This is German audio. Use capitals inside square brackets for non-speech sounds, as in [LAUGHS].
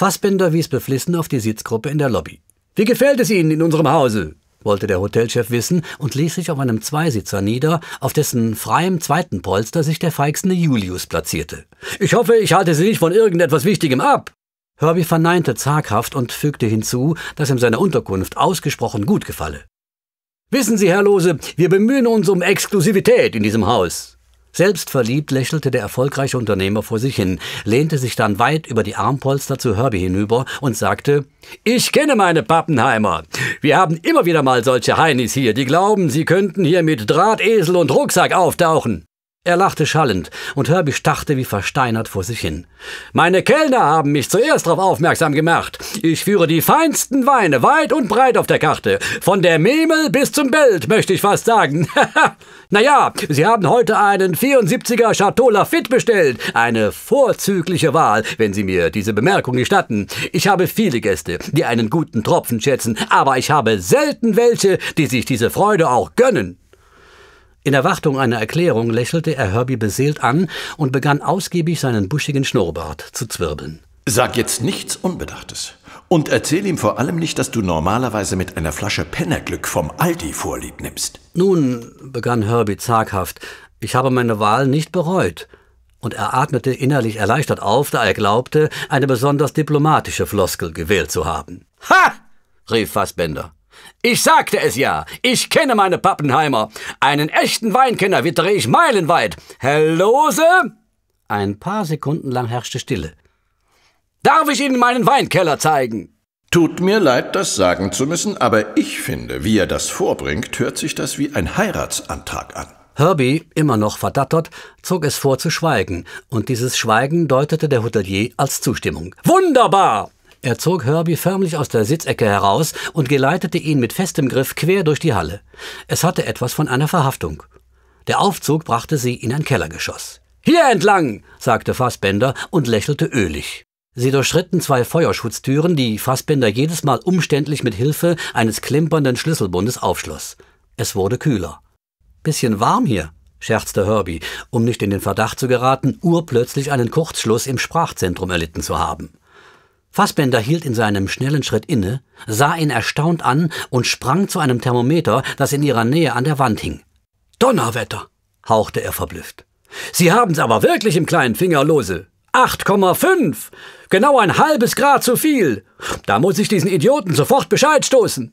Fassbender wies beflissen auf die Sitzgruppe in der Lobby. Wie gefällt es Ihnen in unserem Hause? wollte der Hotelchef wissen und ließ sich auf einem Zweisitzer nieder, auf dessen freiem zweiten Polster sich der feixende Julius platzierte. Ich hoffe, ich halte Sie nicht von irgendetwas Wichtigem ab. Herbie verneinte zaghaft und fügte hinzu, dass ihm seine Unterkunft ausgesprochen gut gefalle. Wissen Sie, Herr Lose, wir bemühen uns um Exklusivität in diesem Haus. Selbstverliebt lächelte der erfolgreiche Unternehmer vor sich hin, lehnte sich dann weit über die Armpolster zu Herbie hinüber und sagte, ich kenne meine Pappenheimer. Wir haben immer wieder mal solche Heinis hier, die glauben, sie könnten hier mit Drahtesel und Rucksack auftauchen. Er lachte schallend, und Herbie starrte wie versteinert vor sich hin. Meine Kellner haben mich zuerst darauf aufmerksam gemacht. Ich führe die feinsten Weine weit und breit auf der Karte. Von der Memel bis zum Belt, möchte ich fast sagen. [LAUGHS] naja, Sie haben heute einen 74er Chateau Lafitte bestellt. Eine vorzügliche Wahl, wenn Sie mir diese Bemerkung gestatten. Ich habe viele Gäste, die einen guten Tropfen schätzen, aber ich habe selten welche, die sich diese Freude auch gönnen. In Erwartung einer Erklärung lächelte er Herbie beseelt an und begann ausgiebig seinen buschigen Schnurrbart zu zwirbeln. Sag jetzt nichts Unbedachtes. Und erzähl ihm vor allem nicht, dass du normalerweise mit einer Flasche Pennerglück vom Aldi vorlieb nimmst. Nun, begann Herbie zaghaft, ich habe meine Wahl nicht bereut. Und er atmete innerlich erleichtert auf, da er glaubte, eine besonders diplomatische Floskel gewählt zu haben. Ha! rief Fassbender. Ich sagte es ja, ich kenne meine Pappenheimer. Einen echten Weinkenner wittere ich meilenweit. Herr Lose? Ein paar Sekunden lang herrschte Stille. Darf ich Ihnen meinen Weinkeller zeigen? Tut mir leid, das sagen zu müssen, aber ich finde, wie er das vorbringt, hört sich das wie ein Heiratsantrag an. Herbie, immer noch verdattert, zog es vor zu schweigen, und dieses Schweigen deutete der Hotelier als Zustimmung. Wunderbar! Er zog Herbie förmlich aus der Sitzecke heraus und geleitete ihn mit festem Griff quer durch die Halle. Es hatte etwas von einer Verhaftung. Der Aufzug brachte sie in ein Kellergeschoss. Hier entlang, sagte Fassbender und lächelte ölig. Sie durchschritten zwei Feuerschutztüren, die Fassbender jedes Mal umständlich mit Hilfe eines klimpernden Schlüsselbundes aufschloss. Es wurde kühler. Bisschen warm hier, scherzte Herbie, um nicht in den Verdacht zu geraten, urplötzlich einen Kurzschluss im Sprachzentrum erlitten zu haben. Fassbender hielt in seinem schnellen Schritt inne, sah ihn erstaunt an und sprang zu einem Thermometer, das in ihrer Nähe an der Wand hing. Donnerwetter, hauchte er verblüfft. Sie haben's aber wirklich im kleinen Finger lose. 8,5! Genau ein halbes Grad zu viel! Da muss ich diesen Idioten sofort Bescheid stoßen!